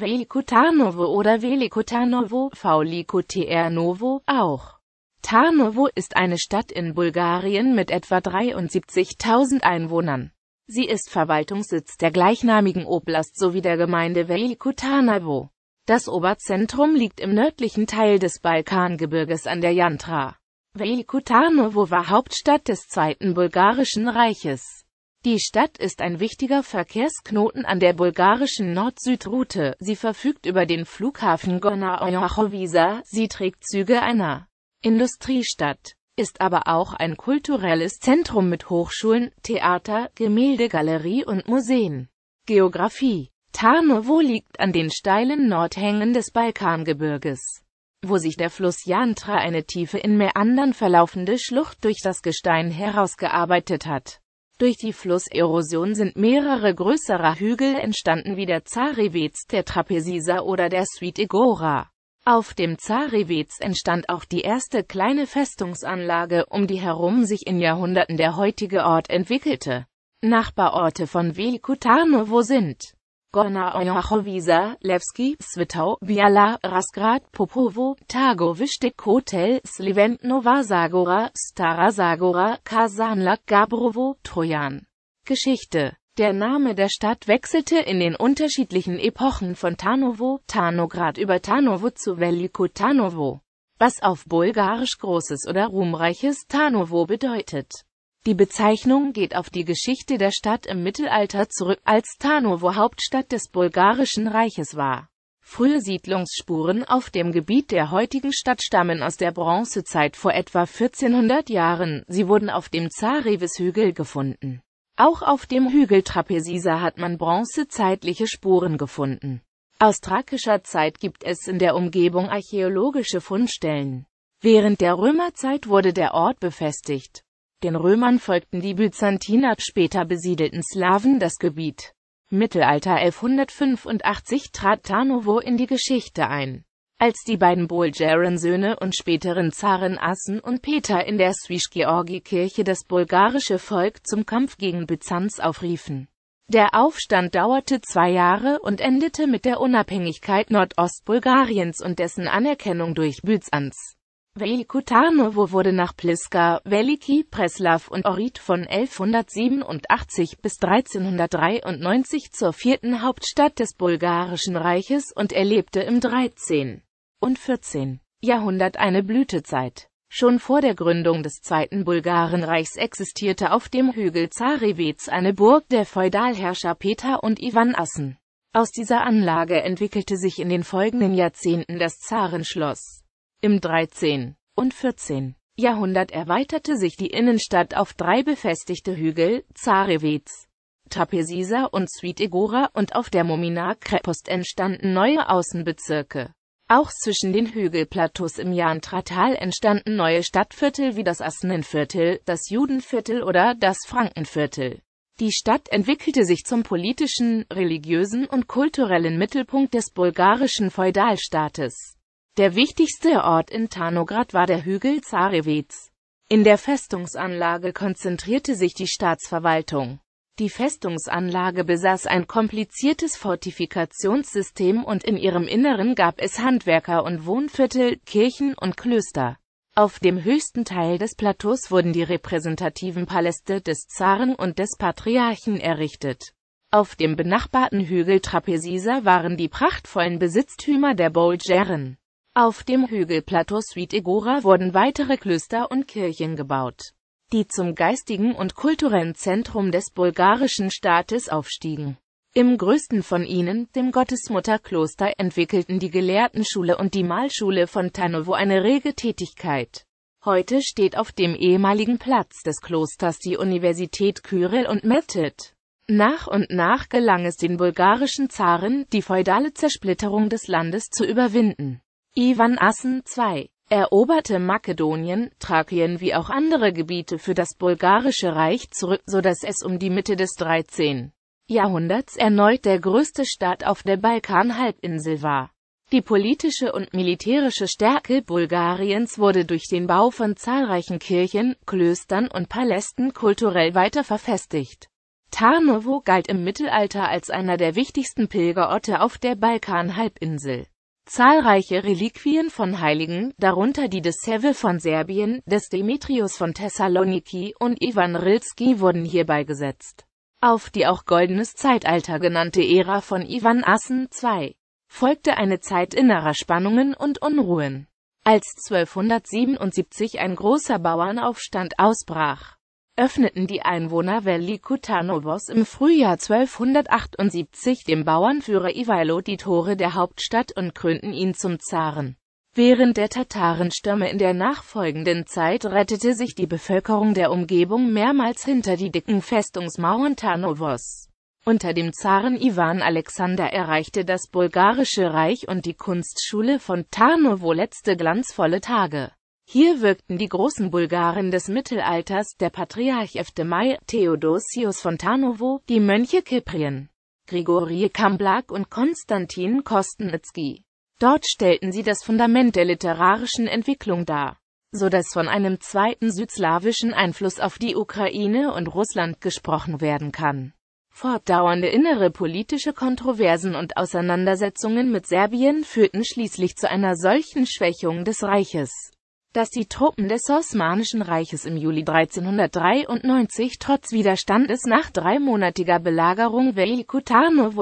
Velikutanovo oder Velikutanovo, Tarnovo, Fauliko auch. Tarnovo ist eine Stadt in Bulgarien mit etwa 73.000 Einwohnern. Sie ist Verwaltungssitz der gleichnamigen Oblast sowie der Gemeinde Velikutanovo. Das Oberzentrum liegt im nördlichen Teil des Balkangebirges an der Jantra. Velikutanovo war Hauptstadt des Zweiten Bulgarischen Reiches. Die Stadt ist ein wichtiger Verkehrsknoten an der bulgarischen Nord-Süd-Route. Sie verfügt über den Flughafen Gorna-Ojoachowisa, sie trägt Züge einer Industriestadt, ist aber auch ein kulturelles Zentrum mit Hochschulen, Theater, Gemäldegalerie und Museen. Geografie Tarnovo liegt an den steilen Nordhängen des Balkangebirges, wo sich der Fluss Jantra eine tiefe in Mäandern verlaufende Schlucht durch das Gestein herausgearbeitet hat durch die Flusserosion sind mehrere größere Hügel entstanden wie der Zarewez, der Trapezisa oder der Sweet Egora. Auf dem Zarewez entstand auch die erste kleine Festungsanlage, um die herum sich in Jahrhunderten der heutige Ort entwickelte. Nachbarorte von Velikutanovo sind Gornajochowisa, Levski, Svitau, Biala, Rasgrad, Popovo, Targovištek Hotel, Sliventnova Zagora, Stara Zagora, Kasanlak, Gabrovo, Trojan. Geschichte der Name der Stadt wechselte in den unterschiedlichen Epochen von Tarnovo, Tarnograd über Tarnovo zu Veliko Tarnovo, was auf Bulgarisch großes oder ruhmreiches Tarnovo bedeutet. Die Bezeichnung geht auf die Geschichte der Stadt im Mittelalter zurück, als Tarnowo Hauptstadt des Bulgarischen Reiches war. Frühe Siedlungsspuren auf dem Gebiet der heutigen Stadt stammen aus der Bronzezeit vor etwa 1400 Jahren, sie wurden auf dem Zarevis-Hügel gefunden. Auch auf dem Hügel Trapezisa hat man bronzezeitliche Spuren gefunden. Aus thrakischer Zeit gibt es in der Umgebung archäologische Fundstellen. Während der Römerzeit wurde der Ort befestigt. Den Römern folgten die Byzantiner, später besiedelten Slawen das Gebiet. Mittelalter 1185 trat Tarnowo in die Geschichte ein. Als die beiden Bulgaren-Söhne und späteren Zaren Assen und Peter in der Swischgeorgi-Kirche das bulgarische Volk zum Kampf gegen Byzanz aufriefen. Der Aufstand dauerte zwei Jahre und endete mit der Unabhängigkeit Nordostbulgariens und dessen Anerkennung durch Byzanz. Veliko wurde nach Pliska, Veliki Preslav und Orit von 1187 bis 1393 zur vierten Hauptstadt des Bulgarischen Reiches und erlebte im 13. und 14. Jahrhundert eine Blütezeit. Schon vor der Gründung des Zweiten Bulgarenreichs existierte auf dem Hügel Zarewitz eine Burg der Feudalherrscher Peter und Ivan Assen. Aus dieser Anlage entwickelte sich in den folgenden Jahrzehnten das Zarenschloss. Im 13. und 14. Jahrhundert erweiterte sich die Innenstadt auf drei befestigte Hügel, Zarewitz, Tapesisa und Sweetegora und auf der Momina Krepost entstanden neue Außenbezirke. Auch zwischen den Hügelplateaus im Jantratal entstanden neue Stadtviertel wie das Asnenviertel, das Judenviertel oder das Frankenviertel. Die Stadt entwickelte sich zum politischen, religiösen und kulturellen Mittelpunkt des bulgarischen Feudalstaates. Der wichtigste Ort in Tarnograd war der Hügel Zarewitz. In der Festungsanlage konzentrierte sich die Staatsverwaltung. Die Festungsanlage besaß ein kompliziertes Fortifikationssystem und in ihrem Inneren gab es Handwerker und Wohnviertel, Kirchen und Klöster. Auf dem höchsten Teil des Plateaus wurden die repräsentativen Paläste des Zaren und des Patriarchen errichtet. Auf dem benachbarten Hügel Trapezisa waren die prachtvollen Besitztümer der Bolgeren. Auf dem Hügelplateau Suite Egora wurden weitere Klöster und Kirchen gebaut, die zum geistigen und kulturellen Zentrum des bulgarischen Staates aufstiegen. Im größten von ihnen, dem Gottesmutterkloster, entwickelten die Gelehrtenschule und die Malschule von Tanovo eine rege Tätigkeit. Heute steht auf dem ehemaligen Platz des Klosters die Universität Kyrill und Method. Nach und nach gelang es den bulgarischen Zaren, die feudale Zersplitterung des Landes zu überwinden. Ivan Assen II eroberte Makedonien, Thrakien wie auch andere Gebiete für das bulgarische Reich zurück, so dass es um die Mitte des 13. Jahrhunderts erneut der größte Staat auf der Balkanhalbinsel war. Die politische und militärische Stärke Bulgariens wurde durch den Bau von zahlreichen Kirchen, Klöstern und Palästen kulturell weiter verfestigt. Tarnovo galt im Mittelalter als einer der wichtigsten Pilgerorte auf der Balkanhalbinsel. Zahlreiche Reliquien von Heiligen, darunter die des Seville von Serbien, des Demetrius von Thessaloniki und Ivan Rilski wurden hier beigesetzt. Auf die auch Goldenes Zeitalter genannte Ära von Ivan Assen II folgte eine Zeit innerer Spannungen und Unruhen. Als 1277 ein großer Bauernaufstand ausbrach, öffneten die Einwohner Velikutanovos im Frühjahr 1278 dem Bauernführer Iwailo die Tore der Hauptstadt und krönten ihn zum Zaren. Während der Tatarenstürme in der nachfolgenden Zeit rettete sich die Bevölkerung der Umgebung mehrmals hinter die dicken Festungsmauern Tarnovos. Unter dem Zaren Ivan Alexander erreichte das Bulgarische Reich und die Kunstschule von Tarnowo letzte glanzvolle Tage. Hier wirkten die großen Bulgaren des Mittelalters, der Patriarch Evtemai, Theodosius von Tarnowo, die Mönche Kyprien, Grigorie Kamblak und Konstantin Kostenitski. Dort stellten sie das Fundament der literarischen Entwicklung dar, so dass von einem zweiten südslawischen Einfluss auf die Ukraine und Russland gesprochen werden kann. Fortdauernde innere politische Kontroversen und Auseinandersetzungen mit Serbien führten schließlich zu einer solchen Schwächung des Reiches dass die Truppen des Osmanischen Reiches im Juli 1393 trotz Widerstandes nach dreimonatiger Belagerung Veliko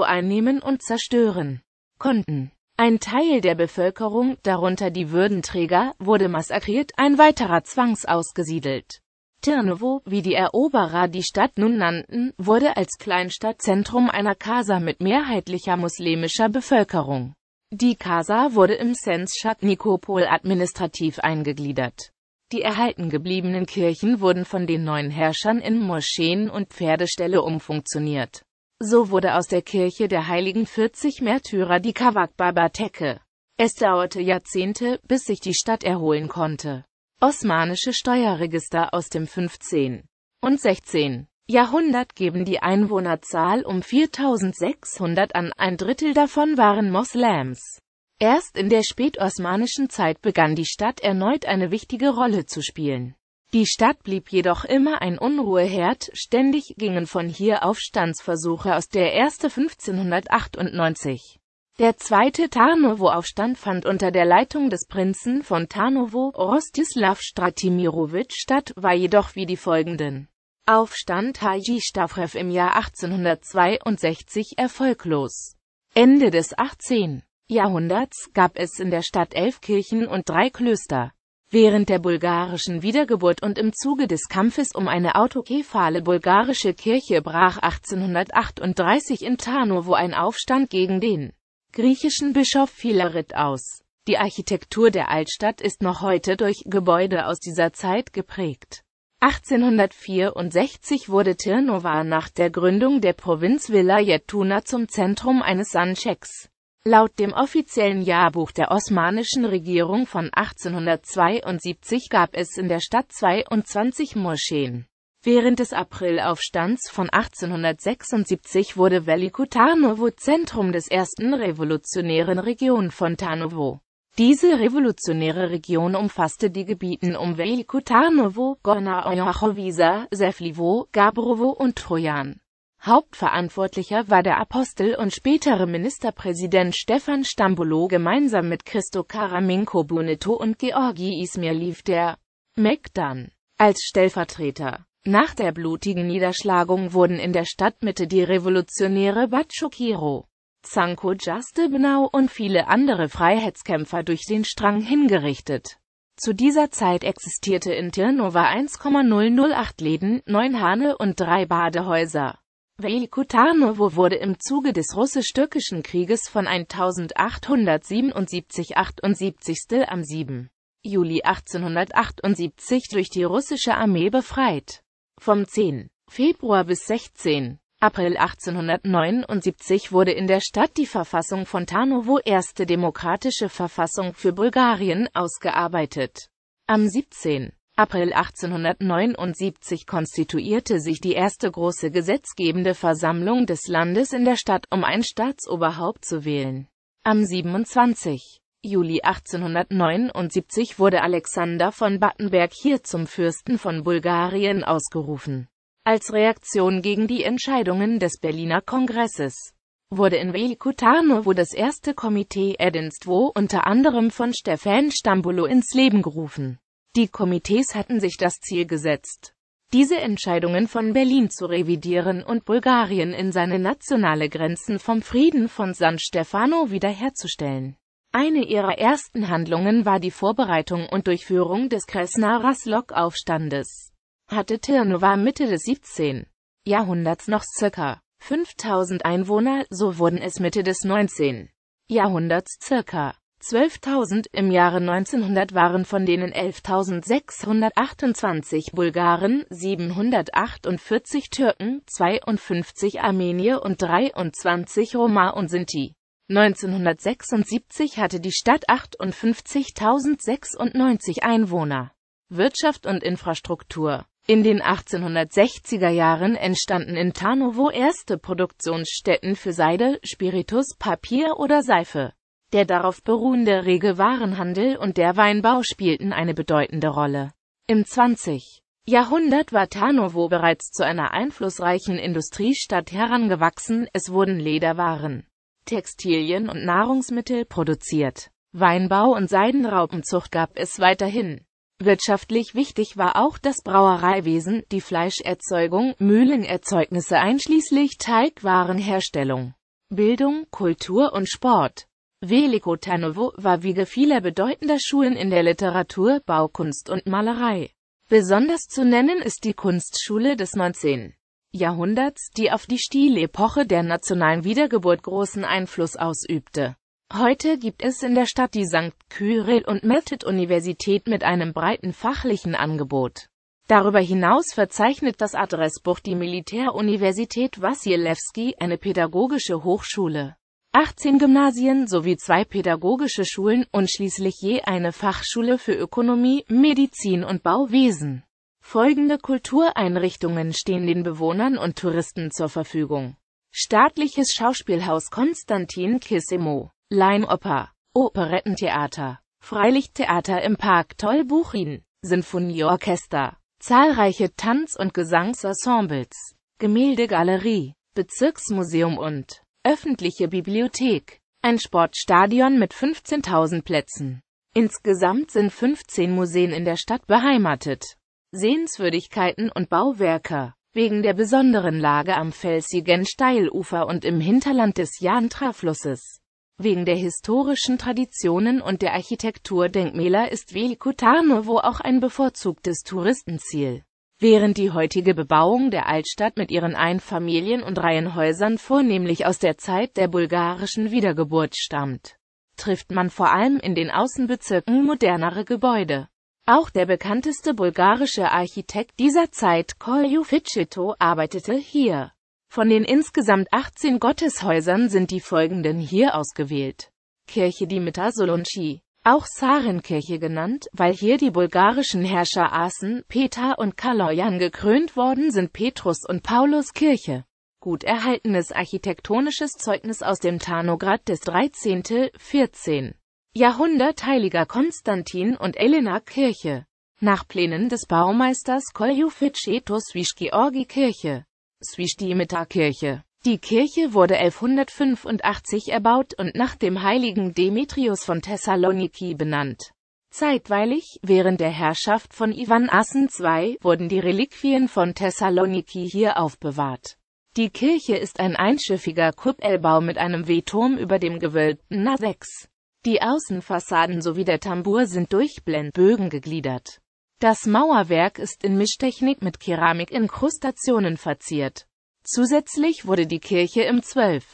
einnehmen und zerstören konnten. Ein Teil der Bevölkerung, darunter die Würdenträger, wurde massakriert, ein weiterer zwangsausgesiedelt. Tirnovo, wie die Eroberer die Stadt nun nannten, wurde als Kleinstadtzentrum einer Casa mit mehrheitlicher muslimischer Bevölkerung die Casa wurde im sens Nikopol administrativ eingegliedert. Die erhalten gebliebenen Kirchen wurden von den neuen Herrschern in Moscheen und Pferdeställe umfunktioniert. So wurde aus der Kirche der heiligen 40 Märtyrer die Kawakbaba-Teke. Es dauerte Jahrzehnte, bis sich die Stadt erholen konnte. Osmanische Steuerregister aus dem 15. und 16. Jahrhundert geben die Einwohnerzahl um 4600 an, ein Drittel davon waren Moslems. Erst in der spätosmanischen Zeit begann die Stadt erneut eine wichtige Rolle zu spielen. Die Stadt blieb jedoch immer ein Unruheherd, ständig gingen von hier Aufstandsversuche aus der erste 1598. Der zweite Tarnowo-Aufstand fand unter der Leitung des Prinzen von Tarnowo, Rostislav Stratimirovic, statt, war jedoch wie die folgenden. Aufstand Haji Stavrev im Jahr 1862 erfolglos. Ende des 18. Jahrhunderts gab es in der Stadt elf Kirchen und drei Klöster. Während der bulgarischen Wiedergeburt und im Zuge des Kampfes um eine autokephale bulgarische Kirche brach 1838 in Tarnowo ein Aufstand gegen den griechischen Bischof Philarit aus. Die Architektur der Altstadt ist noch heute durch Gebäude aus dieser Zeit geprägt. 1864 wurde Tirnova nach der Gründung der Provinz Villa Yetuna zum Zentrum eines Sandscheks. Laut dem offiziellen Jahrbuch der osmanischen Regierung von 1872 gab es in der Stadt 22 Moscheen. Während des Aprilaufstands von 1876 wurde Veliko Tarnovo Zentrum des ersten revolutionären Region von Tarnovo. Diese revolutionäre Region umfasste die Gebieten um Veliko Tarnowo, Gornaojochowisa, Sefliwo, Gabrowo und Trojan. Hauptverantwortlicher war der Apostel und spätere Ministerpräsident Stefan Stambolo gemeinsam mit Christo Karaminko Bunito und Georgi Ismirliv der Megdan als Stellvertreter. Nach der blutigen Niederschlagung wurden in der Stadtmitte die revolutionäre Batschokiro Sanko Jasdebnau und viele andere Freiheitskämpfer durch den Strang hingerichtet. Zu dieser Zeit existierte in Tirnova 1,008 Läden, 9 Hane und 3 Badehäuser. Veliko wurde im Zuge des russisch-türkischen Krieges von 1877 78. am 7. Juli 1878 durch die russische Armee befreit. Vom 10. Februar bis 16. April 1879 wurde in der Stadt die Verfassung von Tarnowo erste demokratische Verfassung für Bulgarien ausgearbeitet. Am 17. April 1879 konstituierte sich die erste große gesetzgebende Versammlung des Landes in der Stadt, um ein Staatsoberhaupt zu wählen. Am 27. Juli 1879 wurde Alexander von Battenberg hier zum Fürsten von Bulgarien ausgerufen. Als Reaktion gegen die Entscheidungen des Berliner Kongresses wurde in Velikutano das erste Komitee Edinstwo unter anderem von Stefan Stambulo ins Leben gerufen. Die Komitees hatten sich das Ziel gesetzt, diese Entscheidungen von Berlin zu revidieren und Bulgarien in seine nationale Grenzen vom Frieden von San Stefano wiederherzustellen. Eine ihrer ersten Handlungen war die Vorbereitung und Durchführung des Kresnarer Slok-Aufstandes hatte Tirnova Mitte des 17. Jahrhunderts noch ca. 5000 Einwohner, so wurden es Mitte des 19. Jahrhunderts ca. 12.000 im Jahre 1900 waren von denen 11.628 Bulgaren, 748 Türken, 52 Armenier und 23 Roma und Sinti. 1976 hatte die Stadt 58.096 Einwohner. Wirtschaft und Infrastruktur in den 1860er Jahren entstanden in Tarnowo erste Produktionsstätten für Seide, Spiritus, Papier oder Seife. Der darauf beruhende Regelwarenhandel und der Weinbau spielten eine bedeutende Rolle. Im 20. Jahrhundert war Tarnowo bereits zu einer einflussreichen Industriestadt herangewachsen, es wurden Lederwaren, Textilien und Nahrungsmittel produziert. Weinbau und Seidenraupenzucht gab es weiterhin. Wirtschaftlich wichtig war auch das Brauereiwesen, die Fleischerzeugung, Mühlenerzeugnisse einschließlich Teigwarenherstellung, Bildung, Kultur und Sport. Veliko Tarnowo war Wiege vieler bedeutender Schulen in der Literatur, Baukunst und Malerei. Besonders zu nennen ist die Kunstschule des 19. Jahrhunderts, die auf die Stilepoche der nationalen Wiedergeburt großen Einfluss ausübte. Heute gibt es in der Stadt die St. Kyrill und Method-Universität mit einem breiten fachlichen Angebot. Darüber hinaus verzeichnet das Adressbuch die Militäruniversität Wassilewski, eine pädagogische Hochschule, 18 Gymnasien sowie zwei pädagogische Schulen und schließlich je eine Fachschule für Ökonomie, Medizin und Bauwesen. Folgende Kultureinrichtungen stehen den Bewohnern und Touristen zur Verfügung. Staatliches Schauspielhaus Konstantin Kissimo Laienoper, Operettentheater, Freilichttheater im Park Tollbuchin, Sinfonieorchester, zahlreiche Tanz- und Gesangsensembles, Gemäldegalerie, Bezirksmuseum und öffentliche Bibliothek, ein Sportstadion mit 15.000 Plätzen. Insgesamt sind 15 Museen in der Stadt beheimatet. Sehenswürdigkeiten und Bauwerke Wegen der besonderen Lage am felsigen Steilufer und im Hinterland des Jantra-Flusses Wegen der historischen Traditionen und der Architektur Denkmäler ist Veliko Tarnovo auch ein bevorzugtes Touristenziel. Während die heutige Bebauung der Altstadt mit ihren Einfamilien- und Reihenhäusern vornehmlich aus der Zeit der bulgarischen Wiedergeburt stammt, trifft man vor allem in den Außenbezirken modernere Gebäude. Auch der bekannteste bulgarische Architekt dieser Zeit Kolju Ficito arbeitete hier. Von den insgesamt 18 Gotteshäusern sind die folgenden hier ausgewählt. Kirche Dimitar Solonci, auch Sarenkirche genannt, weil hier die bulgarischen Herrscher aßen, Peter und Kaloyan gekrönt worden sind Petrus und Paulus Kirche. Gut erhaltenes architektonisches Zeugnis aus dem Tarnograd des 13. 14. Jahrhundert Heiliger Konstantin und Elena Kirche. Nach Plänen des Baumeisters Koljufic Etos Wischgeorgi Kirche. Swistiemeter Kirche Die Kirche wurde 1185 erbaut und nach dem heiligen Demetrius von Thessaloniki benannt. Zeitweilig, während der Herrschaft von Ivan Assen II, wurden die Reliquien von Thessaloniki hier aufbewahrt. Die Kirche ist ein einschiffiger Kuppelbau mit einem W-Turm über dem gewölbten Navex. Die Außenfassaden sowie der Tambour sind durch Blendbögen gegliedert. Das Mauerwerk ist in Mischtechnik mit Keramikinkrustationen verziert. Zusätzlich wurde die Kirche im 12.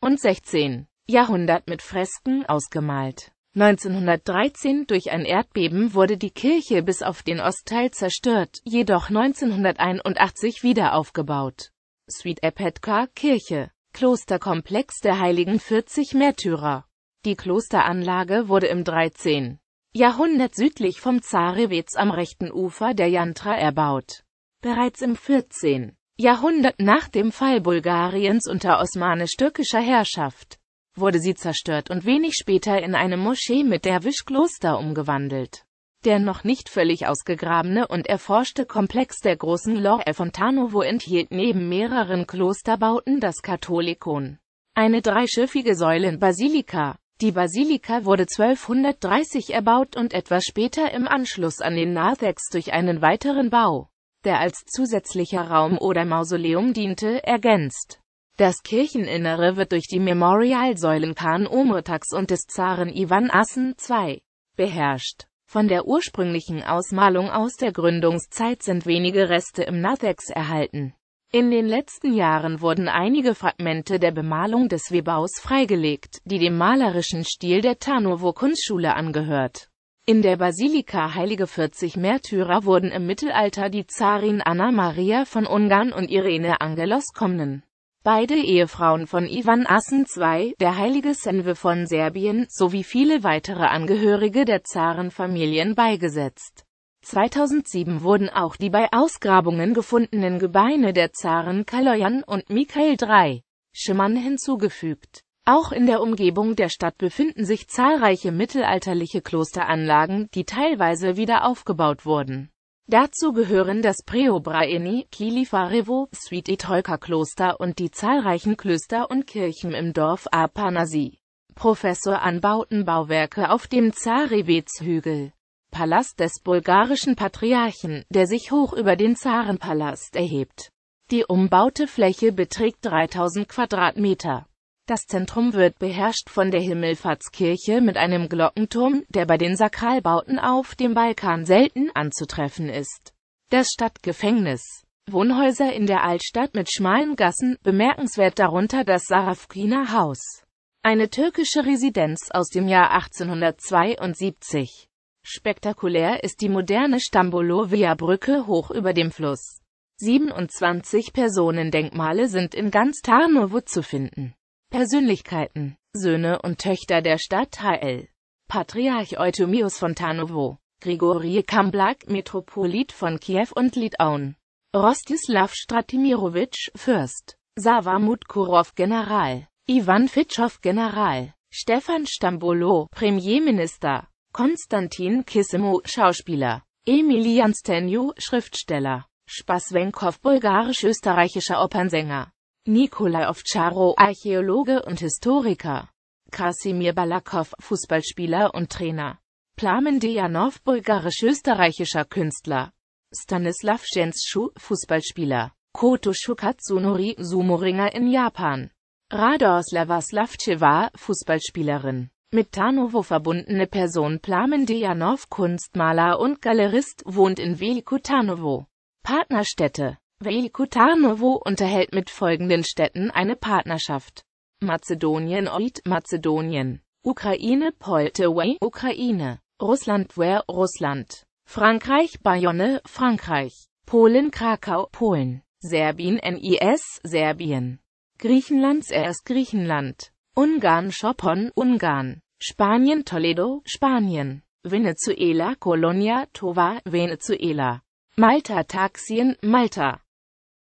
und 16. Jahrhundert mit Fresken ausgemalt. 1913 durch ein Erdbeben wurde die Kirche bis auf den Ostteil zerstört, jedoch 1981 wieder aufgebaut. Sweet Epetka Kirche Klosterkomplex der heiligen 40 Märtyrer. Die Klosteranlage wurde im 13. Jahrhundert südlich vom Zarewitz am rechten Ufer der Jantra erbaut. Bereits im 14. Jahrhundert nach dem Fall Bulgariens unter osmanisch-türkischer Herrschaft wurde sie zerstört und wenig später in eine Moschee mit der Wischkloster umgewandelt. Der noch nicht völlig ausgegrabene und erforschte Komplex der großen Lore von Tarnowo enthielt neben mehreren Klosterbauten das Katholikon, eine dreischiffige Säulenbasilika, die Basilika wurde 1230 erbaut und etwas später im Anschluss an den Narthex durch einen weiteren Bau, der als zusätzlicher Raum oder Mausoleum diente, ergänzt. Das Kircheninnere wird durch die Memorialsäulen Khan Omratax und des Zaren Ivan Assen II beherrscht. Von der ursprünglichen Ausmalung aus der Gründungszeit sind wenige Reste im Narthex erhalten. In den letzten Jahren wurden einige Fragmente der Bemalung des Webaus freigelegt, die dem malerischen Stil der Tarnowo Kunstschule angehört. In der Basilika Heilige 40 Märtyrer wurden im Mittelalter die Zarin Anna Maria von Ungarn und Irene Angelos Komnen. Beide Ehefrauen von Ivan Assen II, der heilige Senve von Serbien, sowie viele weitere Angehörige der Zarenfamilien beigesetzt. 2007 wurden auch die bei Ausgrabungen gefundenen Gebeine der Zaren Kaloyan und Mikhail III. Schimmern hinzugefügt. Auch in der Umgebung der Stadt befinden sich zahlreiche mittelalterliche Klosteranlagen, die teilweise wieder aufgebaut wurden. Dazu gehören das Preobraeni, Kilifarevo, Sweet-Etolka-Kloster und die zahlreichen Klöster und Kirchen im Dorf Apanasi. Professor anbauten Bauwerke auf dem Zarewitz-Hügel Palast des bulgarischen Patriarchen, der sich hoch über den Zarenpalast erhebt. Die umbaute Fläche beträgt 3000 Quadratmeter. Das Zentrum wird beherrscht von der Himmelfahrtskirche mit einem Glockenturm, der bei den Sakralbauten auf dem Balkan selten anzutreffen ist. Das Stadtgefängnis Wohnhäuser in der Altstadt mit schmalen Gassen, bemerkenswert darunter das Sarafkina Haus. Eine türkische Residenz aus dem Jahr 1872. Spektakulär ist die moderne Stambolovia-Brücke hoch über dem Fluss. 27 Personendenkmale sind in ganz Tarnowo zu finden. Persönlichkeiten, Söhne und Töchter der Stadt HL. Patriarch Eutomius von Tarnowo, Grigori Kamblak, Metropolit von Kiew und Litauen. Rostislav Stratimirovich, Fürst. Sava Mutkurov, General. Ivan Fitschow, General. Stefan Stambolo, Premierminister. Konstantin Kissimo, Schauspieler. Emilian Stenju, Schriftsteller. Spaswenkow, bulgarisch-österreichischer Opernsänger. Nikolai Ovcharo, Archäologe und Historiker. Kasimir Balakov, Fußballspieler und Trainer. Plamen Dejanov, bulgarisch-österreichischer Künstler. Stanislav Jenschu, Fußballspieler. Koto Shukatsunori, Sumo-Ringer in Japan. Radoslawa Slavcheva, Fußballspielerin mit Tarnovo verbundene Person Plamen Dejanow, Kunstmaler und Galerist, wohnt in Veliko Tarnovo. Partnerstädte Veliko Tarnovo unterhält mit folgenden Städten eine Partnerschaft. Mazedonien Oit, Mazedonien. Ukraine Polteway, Ukraine. Russland Ware, Russland. Frankreich Bayonne, Frankreich. Polen Krakau, Polen. Serbien NIS, Serbien. Griechenlands erst Griechenland. Ungarn Schopon, Ungarn. Spanien Toledo, Spanien. Venezuela Colonia Tova, Venezuela. Malta Taxien, Malta.